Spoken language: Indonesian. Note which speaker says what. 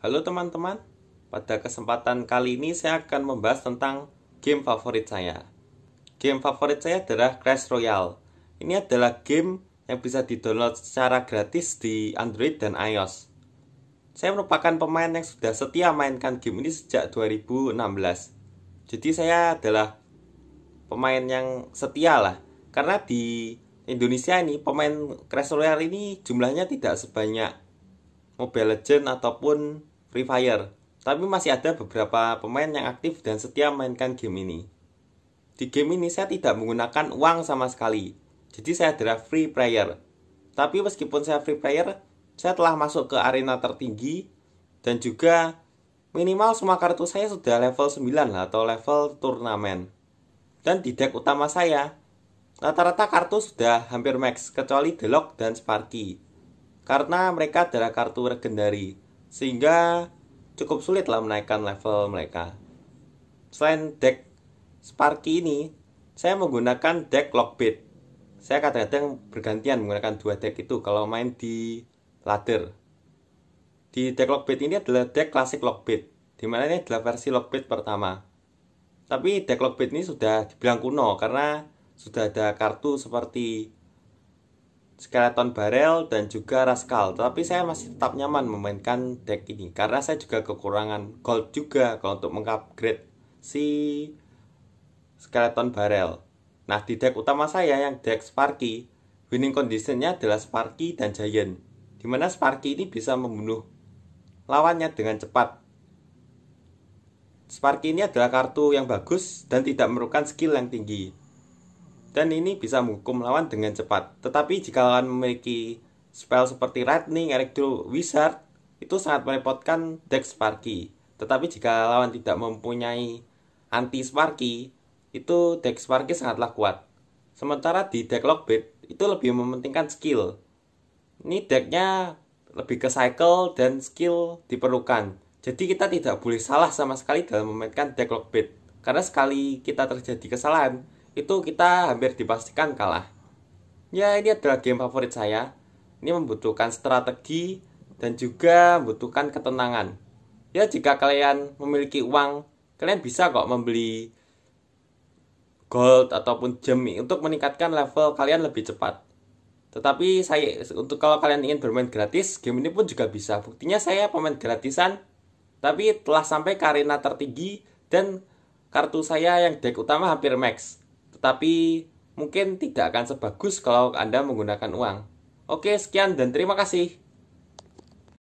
Speaker 1: Halo teman-teman, pada kesempatan kali ini saya akan membahas tentang game favorit saya. Game favorit saya adalah Crash Royale. Ini adalah game yang bisa didownload secara gratis di Android dan iOS. Saya merupakan pemain yang sudah setia mainkan game ini sejak 2016. Jadi saya adalah pemain yang setia lah. Karena di Indonesia ini pemain Crash Royale ini jumlahnya tidak sebanyak Mobile Legends ataupun Free Fire, tapi masih ada beberapa pemain yang aktif dan setia mainkan game ini. Di game ini saya tidak menggunakan uang sama sekali, jadi saya adalah free player. Tapi meskipun saya free player, saya telah masuk ke arena tertinggi dan juga minimal semua kartu saya sudah level 9 atau level turnamen. Dan di deck utama saya, rata-rata kartu sudah hampir max kecuali Delok dan Sparky. Karena mereka adalah kartu legendaris sehingga cukup sulit lah menaikkan level mereka. Selain deck Sparky ini, saya menggunakan deck Lockbit. Saya kadang-kadang bergantian menggunakan dua deck itu kalau main di ladder. Di deck Lockbit ini adalah deck klasik Lockbit. Di mana ini adalah versi Lockbit pertama. Tapi deck Lockbit ini sudah dibilang kuno karena sudah ada kartu seperti skeleton barel dan juga Rascal, tapi saya masih tetap nyaman memainkan deck ini karena saya juga kekurangan gold juga kalau untuk mengupgrade si skeleton barel nah di deck utama saya yang deck Sparky winning conditionnya adalah Sparky dan Giant dimana Sparky ini bisa membunuh lawannya dengan cepat Sparky ini adalah kartu yang bagus dan tidak memerlukan skill yang tinggi dan ini bisa menghukum lawan dengan cepat. Tetapi jika lawan memiliki spell seperti Lightning, Electro Wizard, itu sangat merepotkan deck Sparky. Tetapi jika lawan tidak mempunyai anti Sparky, itu deck Sparky sangatlah kuat. Sementara di deck Lockbit itu lebih mementingkan skill. Ini decknya lebih ke cycle dan skill diperlukan. Jadi kita tidak boleh salah sama sekali dalam memainkan deck Lockbit. Karena sekali kita terjadi kesalahan, itu kita hampir dipastikan kalah. Ya, ini adalah game favorit saya. Ini membutuhkan strategi dan juga membutuhkan ketenangan. Ya, jika kalian memiliki uang, kalian bisa kok membeli gold ataupun gem untuk meningkatkan level kalian lebih cepat. Tetapi saya untuk kalau kalian ingin bermain gratis, game ini pun juga bisa. Buktinya saya pemain gratisan, tapi telah sampai karena tertinggi dan kartu saya yang deck utama hampir max tetapi mungkin tidak akan sebagus kalau Anda menggunakan uang. Oke, sekian dan terima kasih.